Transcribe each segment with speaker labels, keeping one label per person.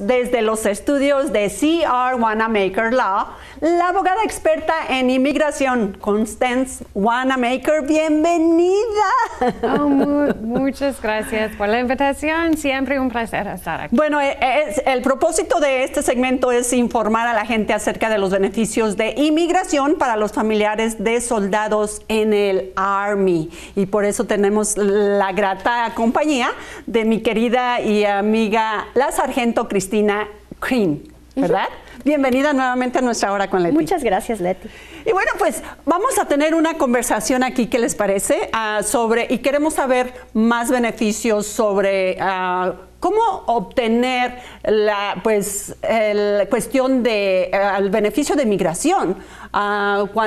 Speaker 1: Desde los estudios de C.R. Wanamaker Law, la abogada experta en inmigración, Constance Wanamaker, bienvenida. Oh, muchas
Speaker 2: gracias por la invitación, siempre un placer estar
Speaker 1: aquí. Bueno, e-, el propósito de este segmento es informar a la gente acerca de los beneficios de inmigración para los familiares de soldados en el Army. Y por eso tenemos la grata compañía de mi querida y amiga, la sargento Cristina. Cristina Cream, ¿verdad? Bienvenida nuevamente a nuestra hora con Leti. Muchas gracias, Leti. Y bueno, pues vamos a tener una conversación aquí, ¿qué les parece? Ah, sobre, y queremos saber más beneficios sobre ah, cómo obtener la pues, el, cuestión de, ah, el beneficio de migración,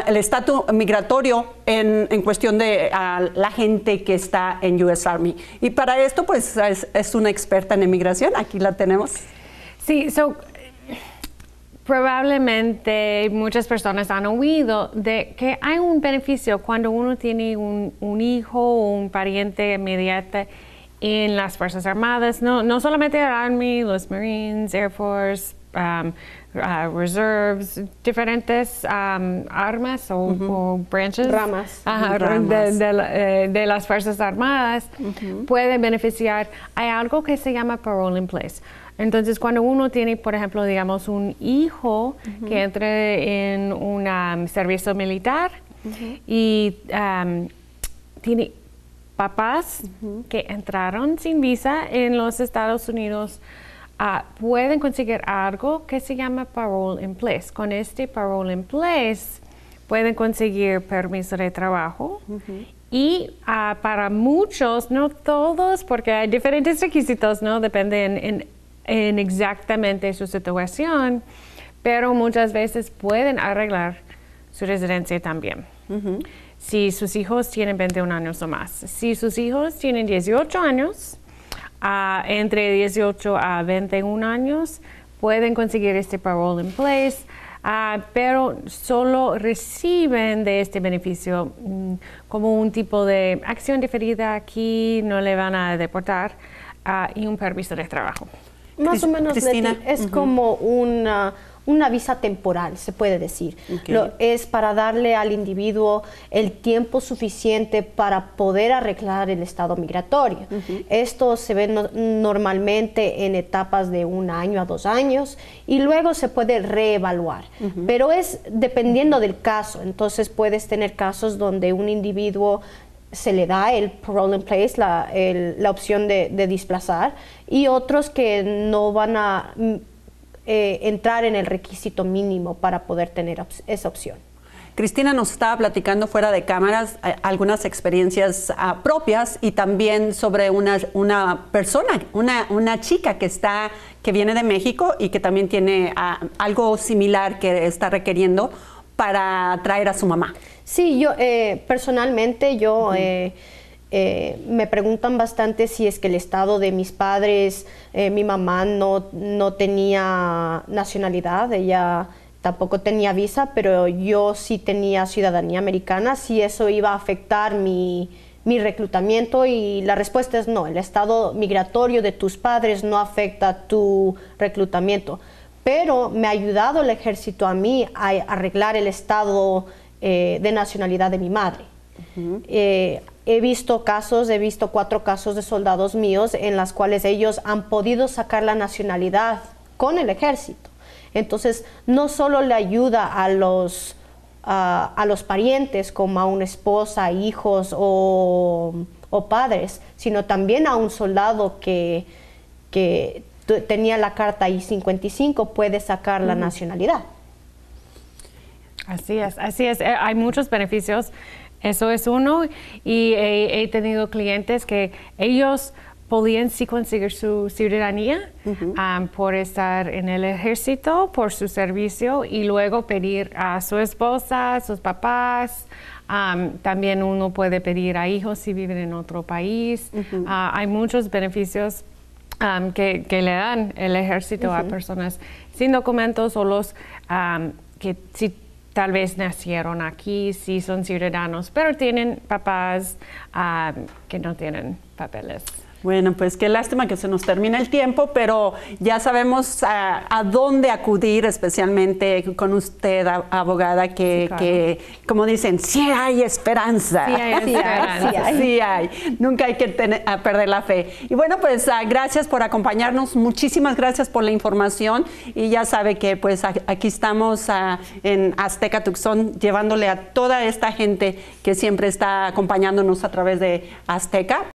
Speaker 1: el estatus migratorio en, cuestión de la gente que está en US Army. Y para esto, pues es, es una experta en inmigración. aquí la tenemos. Sí, so,
Speaker 2: probablemente muchas personas han oído de que hay un beneficio cuando uno tiene un, hijo o un pariente inmediato en las Fuerzas Armadas, no, no solamente el Army, los Marines, Air Force, Um, uh, reserves, diferentes um, armas o, branches. Ramas. Eh, de, las Fuerzas Armadas pueden beneficiar. Hay algo que se llama parole in place. Entonces, cuando uno tiene, por ejemplo, digamos, un hijo que entre en un um, servicio militar y tiene papás que entraron sin visa en los Estados Unidos, Ah, pueden conseguir algo que se llama parole in place. Con este parole in place pueden conseguir permiso de trabajo Y ah, para muchos, no todos, porque hay diferentes requisitos, ¿no? Dependen en, exactamente su situación, pero muchas veces pueden arreglar su residencia también. Si sus hijos tienen 21 años o más. Si sus hijos tienen 18 años, entre 18 a 21 años pueden conseguir este parole in place, ah, pero solo reciben de este beneficio mm, como un tipo de acción diferida. Aquí no le van a deportar ah, y un permiso de trabajo. Más o menos, es como
Speaker 3: una una visa temporal, se puede decir. es para darle al individuo el tiempo suficiente para poder arreglar el estado migratorio. Esto se ve normalmente en etapas de un año a dos años y luego se puede reevaluar. Pero es dependiendo del caso. Entonces puedes tener casos donde un individuo se le da el parole place, la, opción de, de, y otros que no van a eh, entrar en el requisito mínimo para poder tener esa opción.
Speaker 1: Cristina nos estaba platicando fuera de cámaras eh, algunas experiencias ah, propias y también sobre una, una persona, una, una, chica que está que viene de México y que también tiene ah, algo similar que está requiriendo para traer a su mamá. Sí, yo eh, personalmente yo eh, me
Speaker 3: preguntan bastante si es que el estado de mis padres, eh, mi mamá no, no tenía nacionalidad, ella tampoco tenía visa, pero yo sí tenía ciudadanía americana, si eso iba a afectar mi, reclutamiento y la respuesta es no, el estado migratorio de tus padres no afecta tu reclutamiento. Pero me ha ayudado el ejército a mí a arreglar el estado eh, de nacionalidad de mi madre. He visto casos, he visto cuatro casos de soldados míos en las cuales ellos han podido sacar la nacionalidad con el ejército. Entonces, no solo le ayuda a los, a los parientes como a una esposa, hijos o, padres, sino también a un soldado que, tenía la carta I-55 puede sacar la nacionalidad.
Speaker 2: Así es, así es. Eh, hay muchos beneficios eso es uno. Y he, tenido clientes que ellos podían sí conseguir su ciudadanía um, por estar en el ejército, por su servicio y luego pedir a su esposa, a sus papás. Um, también uno puede pedir a hijos si viven en otro país. Ah, hay muchos beneficios um, que, le dan el ejército a personas sin documentos o los que si tal vez nacieron aquí, sí son ciudadanos, pero tienen papás ah, que no tienen papeles.
Speaker 1: Bueno, pues qué lástima que se nos termine el tiempo, pero ya sabemos a, dónde acudir, especialmente con usted, abogada, que, como dicen, sí hay esperanza. Sí hay, Nunca hay que perder la fe. Y bueno, pues ah, gracias por acompañarnos, muchísimas gracias por la información y ya sabe que pues aquí estamos en Azteca Tucson llevándole a toda esta gente que siempre está acompañándonos a través de Azteca.